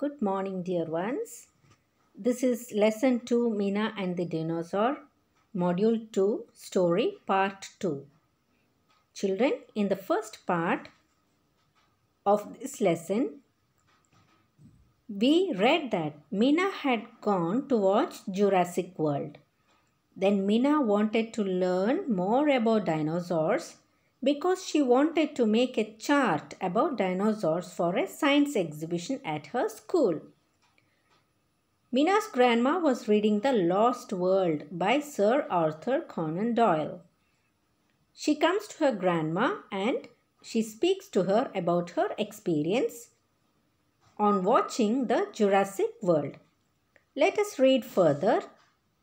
Good morning dear ones. This is lesson 2 Mina and the Dinosaur module 2 story part 2. Children in the first part of this lesson we read that Mina had gone to watch Jurassic World. Then Mina wanted to learn more about dinosaurs because she wanted to make a chart about dinosaurs for a science exhibition at her school. Mina's grandma was reading The Lost World by Sir Arthur Conan Doyle. She comes to her grandma and she speaks to her about her experience on watching the Jurassic World. Let us read further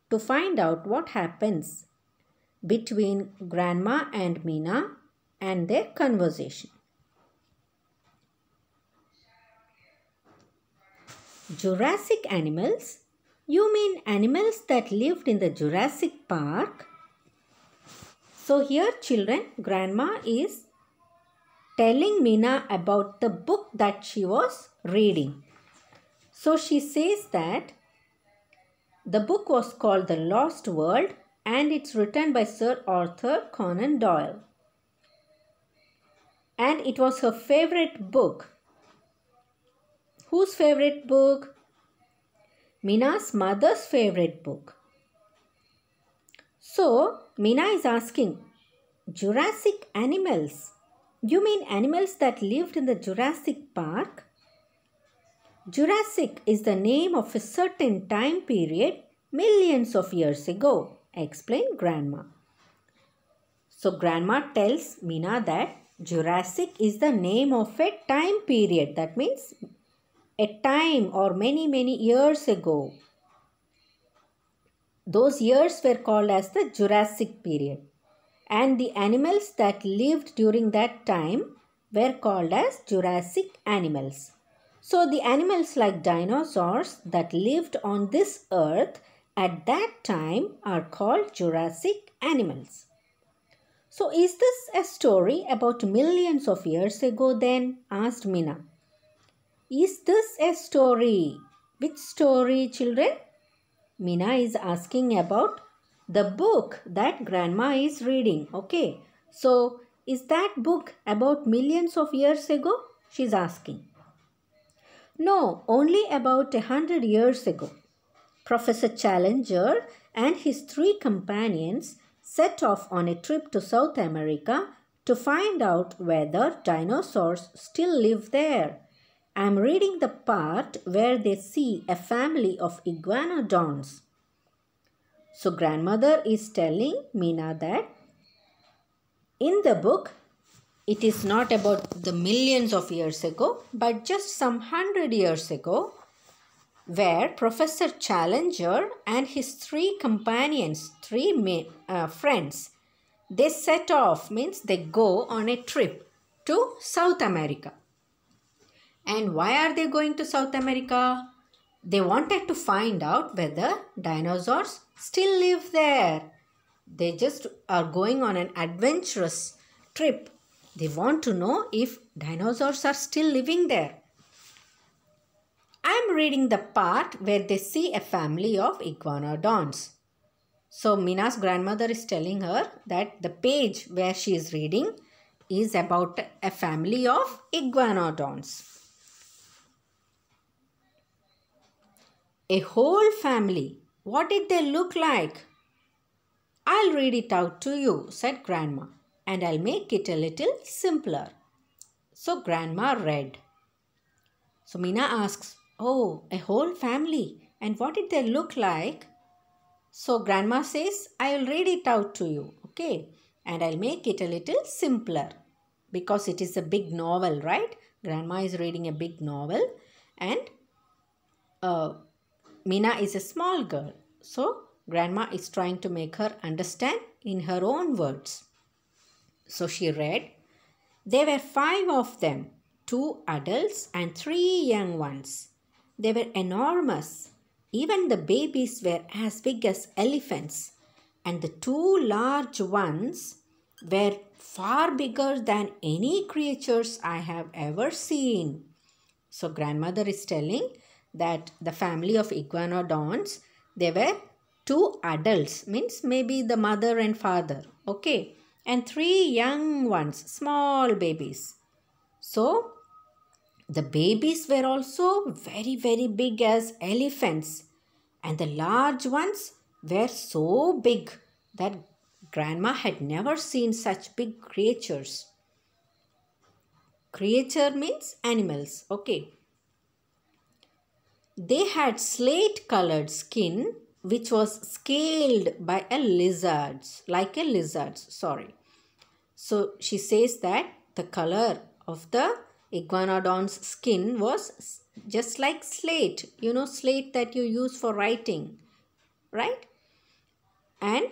to find out what happens between Grandma and Mina and their conversation. Jurassic animals? You mean animals that lived in the Jurassic Park? So here children, grandma is telling Mina about the book that she was reading. So she says that the book was called The Lost World and it's written by Sir Arthur Conan Doyle and it was her favorite book. Whose favorite book? Mina's mother's favorite book. So, Mina is asking, Jurassic animals. You mean animals that lived in the Jurassic Park? Jurassic is the name of a certain time period millions of years ago, explained Grandma. So, Grandma tells Mina that Jurassic is the name of a time period. That means a time or many, many years ago. Those years were called as the Jurassic period. And the animals that lived during that time were called as Jurassic animals. So the animals like dinosaurs that lived on this earth at that time are called Jurassic animals. So, is this a story about millions of years ago then? asked Mina. Is this a story? Which story, children? Mina is asking about the book that grandma is reading. Okay. So, is that book about millions of years ago? She's asking. No, only about a hundred years ago. Professor Challenger and his three companions set off on a trip to South America to find out whether dinosaurs still live there. I'm reading the part where they see a family of iguanodons. So grandmother is telling Mina that in the book it is not about the millions of years ago but just some hundred years ago where Professor Challenger and his three companions, three uh, friends, they set off, means they go on a trip to South America. And why are they going to South America? They wanted to find out whether dinosaurs still live there. They just are going on an adventurous trip. They want to know if dinosaurs are still living there. I am reading the part where they see a family of iguanodons, So Mina's grandmother is telling her that the page where she is reading is about a family of iguanodons, A whole family. What did they look like? I'll read it out to you, said Grandma, and I'll make it a little simpler. So Grandma read. So Mina asks, Oh, a whole family. And what did they look like? So grandma says, I'll read it out to you, okay? And I'll make it a little simpler because it is a big novel, right? Grandma is reading a big novel and uh, Mina is a small girl. So grandma is trying to make her understand in her own words. So she read, There were five of them, two adults and three young ones. They were enormous. Even the babies were as big as elephants, and the two large ones were far bigger than any creatures I have ever seen. So, grandmother is telling that the family of iguanodons, they were two adults, means maybe the mother and father, okay, and three young ones, small babies. So, the babies were also very, very big as elephants, and the large ones were so big that Grandma had never seen such big creatures. Creature means animals, okay. They had slate colored skin which was scaled by a lizard, like a lizard, sorry. So she says that the color of the Iguanodon's skin was just like slate, you know, slate that you use for writing, right? And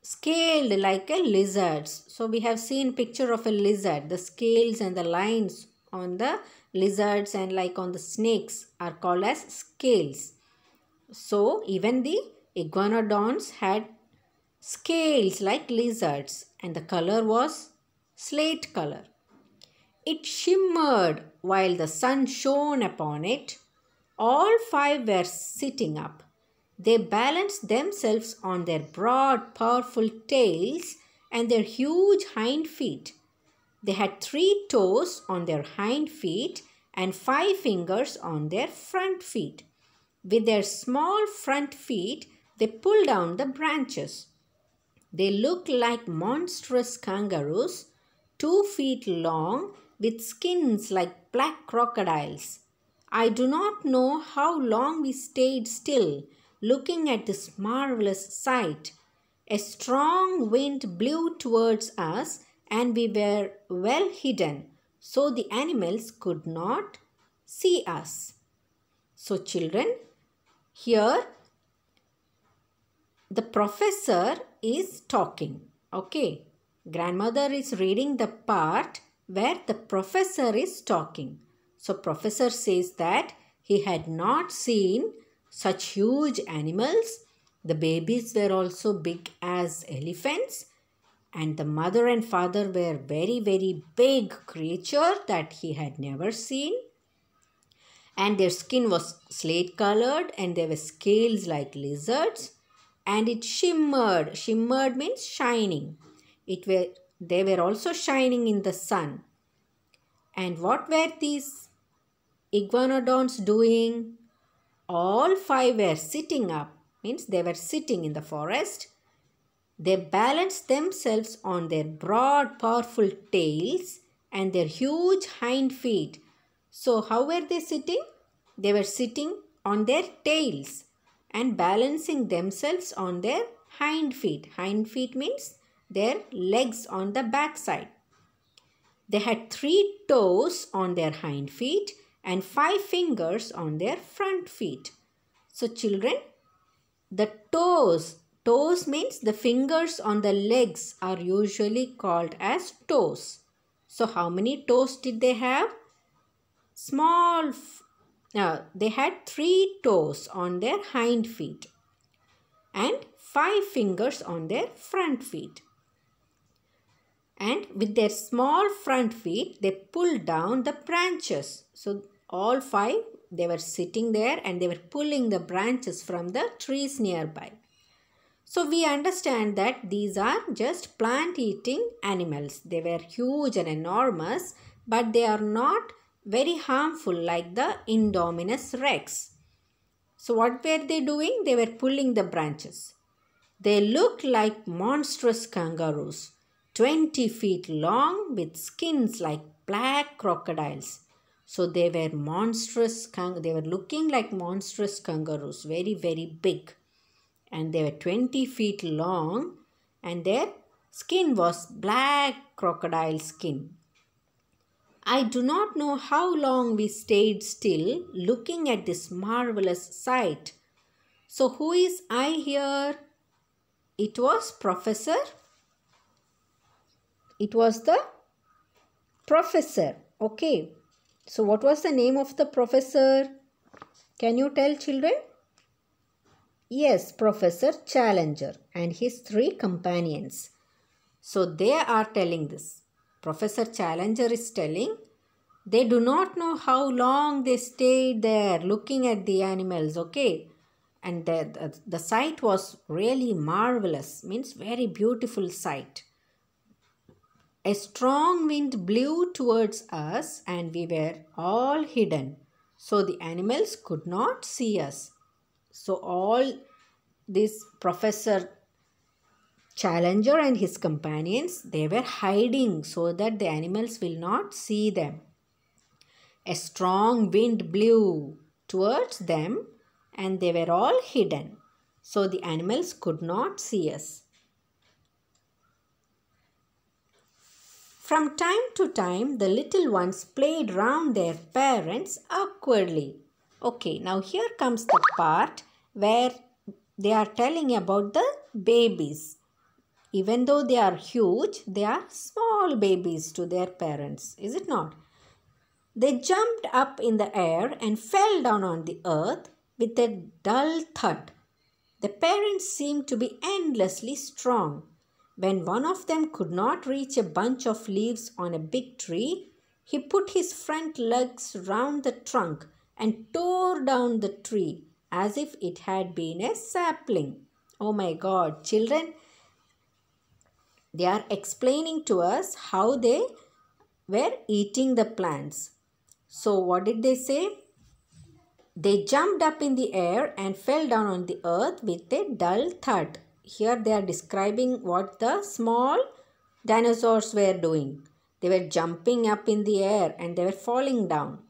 scaled like a lizard's. So we have seen picture of a lizard. The scales and the lines on the lizards and like on the snakes are called as scales. So even the iguanodons had scales like lizards and the color was slate color. It shimmered while the sun shone upon it. All five were sitting up. They balanced themselves on their broad, powerful tails and their huge hind feet. They had three toes on their hind feet and five fingers on their front feet. With their small front feet, they pull down the branches. They look like monstrous kangaroos, two feet long with skins like black crocodiles. I do not know how long we stayed still looking at this marvelous sight. A strong wind blew towards us and we were well hidden so the animals could not see us. So children, here the professor is talking. Okay, grandmother is reading the part where the professor is talking. So professor says that he had not seen such huge animals. The babies were also big as elephants and the mother and father were very very big creature that he had never seen and their skin was slate colored and there were scales like lizards and it shimmered shimmered means shining it were they were also shining in the sun. And what were these iguanodons doing? All five were sitting up, means they were sitting in the forest. They balanced themselves on their broad, powerful tails and their huge hind feet. So, how were they sitting? They were sitting on their tails and balancing themselves on their hind feet. Hind feet means their legs on the backside. They had three toes on their hind feet and five fingers on their front feet. So children, the toes, toes means the fingers on the legs are usually called as toes. So how many toes did they have? Small, uh, they had three toes on their hind feet and five fingers on their front feet and with their small front feet they pulled down the branches. So all five they were sitting there and they were pulling the branches from the trees nearby. So we understand that these are just plant eating animals. They were huge and enormous but they are not very harmful like the Indominus rex. So what were they doing? They were pulling the branches. They look like monstrous kangaroos 20 feet long with skins like black crocodiles. So they were monstrous, they were looking like monstrous kangaroos, very, very big. And they were 20 feet long and their skin was black crocodile skin. I do not know how long we stayed still looking at this marvelous sight. So who is I here? It was Professor it was the professor. Okay. So, what was the name of the professor? Can you tell children? Yes, Professor Challenger and his three companions. So, they are telling this. Professor Challenger is telling they do not know how long they stayed there looking at the animals, okay? And the, the, the sight was really marvelous, means very beautiful sight. A strong wind blew towards us and we were all hidden. So the animals could not see us. So all this professor challenger and his companions, they were hiding so that the animals will not see them. A strong wind blew towards them and they were all hidden. So the animals could not see us. From time to time, the little ones played round their parents awkwardly. Okay, now here comes the part where they are telling about the babies. Even though they are huge, they are small babies to their parents, is it not? They jumped up in the air and fell down on the earth with a dull thud. The parents seemed to be endlessly strong. When one of them could not reach a bunch of leaves on a big tree, he put his front legs round the trunk and tore down the tree as if it had been a sapling. Oh my God, children, they are explaining to us how they were eating the plants. So, what did they say? They jumped up in the air and fell down on the earth with a dull thud here they are describing what the small dinosaurs were doing. They were jumping up in the air and they were falling down.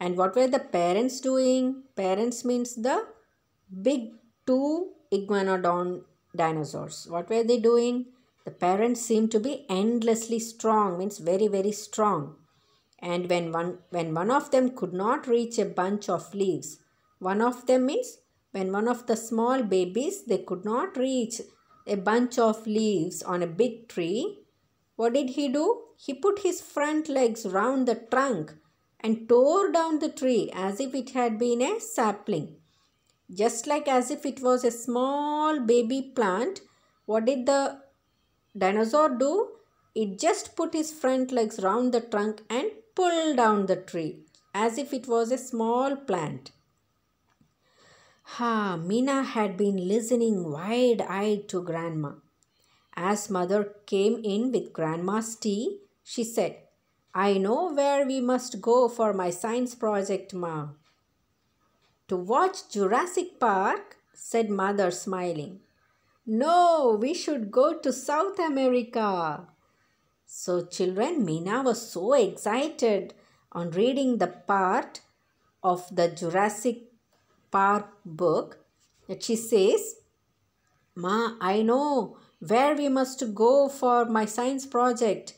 And what were the parents doing? Parents means the big two iguanodon dinosaurs. What were they doing? The parents seemed to be endlessly strong, means very, very strong. And when one, when one of them could not reach a bunch of leaves, one of them means when one of the small babies, they could not reach a bunch of leaves on a big tree, what did he do? He put his front legs round the trunk and tore down the tree as if it had been a sapling. Just like as if it was a small baby plant, what did the dinosaur do? It just put his front legs round the trunk and pulled down the tree as if it was a small plant. Ha! Mina had been listening wide eyed to Grandma. As Mother came in with Grandma's tea, she said, I know where we must go for my science project, Ma. To watch Jurassic Park, said Mother, smiling. No, we should go to South America. So, children, Mina was so excited on reading the part of the Jurassic Park book that she says, Ma, I know where we must go for my science project.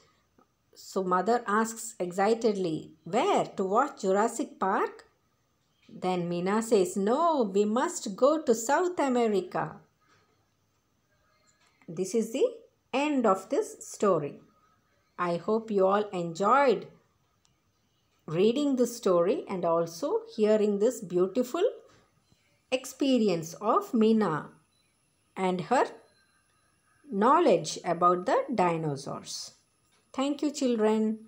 So mother asks excitedly, Where? To watch Jurassic Park? Then Mina says, No, we must go to South America. This is the end of this story. I hope you all enjoyed reading this story and also hearing this beautiful experience of Mina and her knowledge about the dinosaurs. Thank you children.